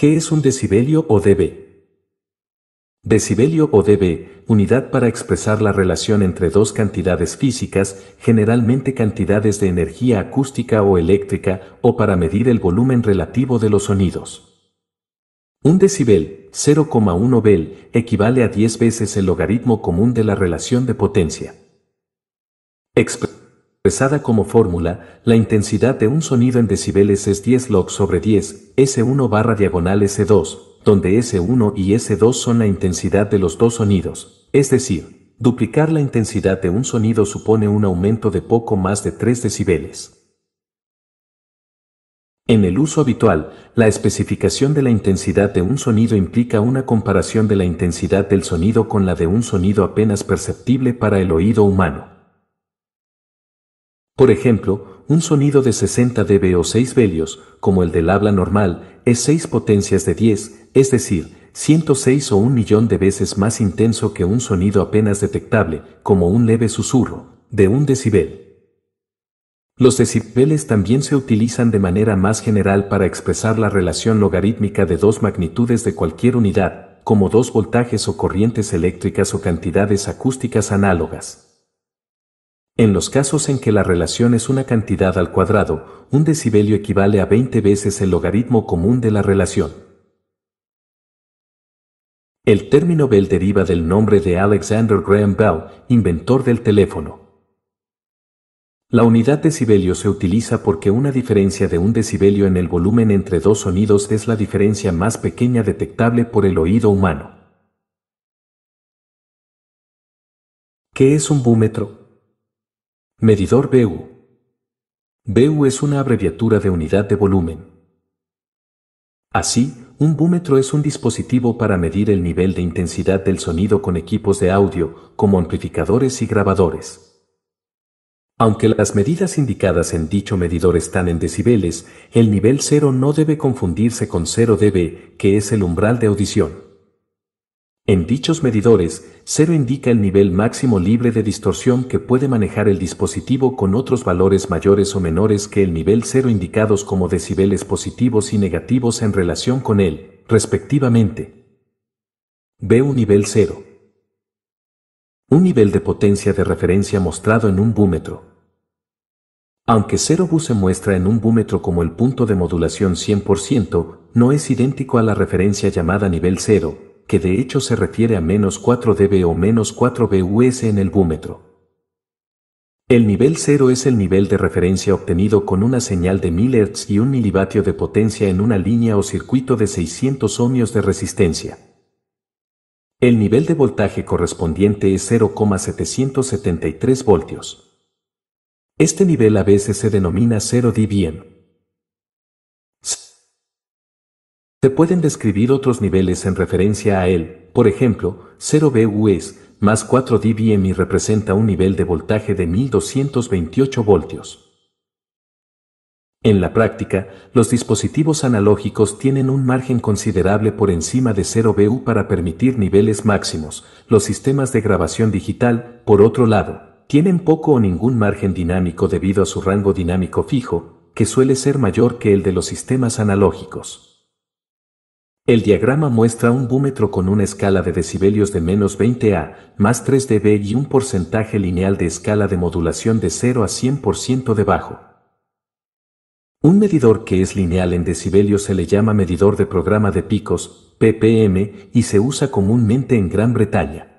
¿Qué es un decibelio o dB? Decibelio o dB, unidad para expresar la relación entre dos cantidades físicas, generalmente cantidades de energía acústica o eléctrica, o para medir el volumen relativo de los sonidos. Un decibel, 0,1 bel, equivale a 10 veces el logaritmo común de la relación de potencia. Pesada como fórmula, la intensidad de un sonido en decibeles es 10 log sobre 10, S1 barra diagonal S2, donde S1 y S2 son la intensidad de los dos sonidos. Es decir, duplicar la intensidad de un sonido supone un aumento de poco más de 3 decibeles. En el uso habitual, la especificación de la intensidad de un sonido implica una comparación de la intensidad del sonido con la de un sonido apenas perceptible para el oído humano. Por ejemplo, un sonido de 60 dB o 6 Belios, como el del habla normal, es 6 potencias de 10, es decir, 106 o un millón de veces más intenso que un sonido apenas detectable, como un leve susurro, de un decibel. Los decibeles también se utilizan de manera más general para expresar la relación logarítmica de dos magnitudes de cualquier unidad, como dos voltajes o corrientes eléctricas o cantidades acústicas análogas. En los casos en que la relación es una cantidad al cuadrado, un decibelio equivale a 20 veces el logaritmo común de la relación. El término Bell deriva del nombre de Alexander Graham Bell, inventor del teléfono. La unidad decibelio se utiliza porque una diferencia de un decibelio en el volumen entre dos sonidos es la diferencia más pequeña detectable por el oído humano. ¿Qué es un búmetro? Medidor BU. BU es una abreviatura de unidad de volumen. Así, un búmetro es un dispositivo para medir el nivel de intensidad del sonido con equipos de audio, como amplificadores y grabadores. Aunque las medidas indicadas en dicho medidor están en decibeles, el nivel 0 no debe confundirse con 0 dB, que es el umbral de audición. En dichos medidores, cero indica el nivel máximo libre de distorsión que puede manejar el dispositivo con otros valores mayores o menores que el nivel cero indicados como decibeles positivos y negativos en relación con él, respectivamente. Ve Un nivel cero. Un nivel de potencia de referencia mostrado en un búmetro. Aunque 0BU se muestra en un búmetro como el punto de modulación 100%, no es idéntico a la referencia llamada nivel 0, que de hecho se refiere a menos 4 dB o menos 4 BUS en el búmetro. El nivel 0 es el nivel de referencia obtenido con una señal de 1000 Hz y un milivatio de potencia en una línea o circuito de 600 ohmios de resistencia. El nivel de voltaje correspondiente es 0,773 voltios. Este nivel a veces se denomina 0 dBm. Se pueden describir otros niveles en referencia a él, por ejemplo, 0 v más 4 dBm y representa un nivel de voltaje de 1228 voltios. En la práctica, los dispositivos analógicos tienen un margen considerable por encima de 0BU para permitir niveles máximos. Los sistemas de grabación digital, por otro lado, tienen poco o ningún margen dinámico debido a su rango dinámico fijo, que suele ser mayor que el de los sistemas analógicos. El diagrama muestra un búmetro con una escala de decibelios de menos 20A, más 3 dB y un porcentaje lineal de escala de modulación de 0 a 100% debajo. Un medidor que es lineal en decibelios se le llama medidor de programa de picos, PPM, y se usa comúnmente en Gran Bretaña.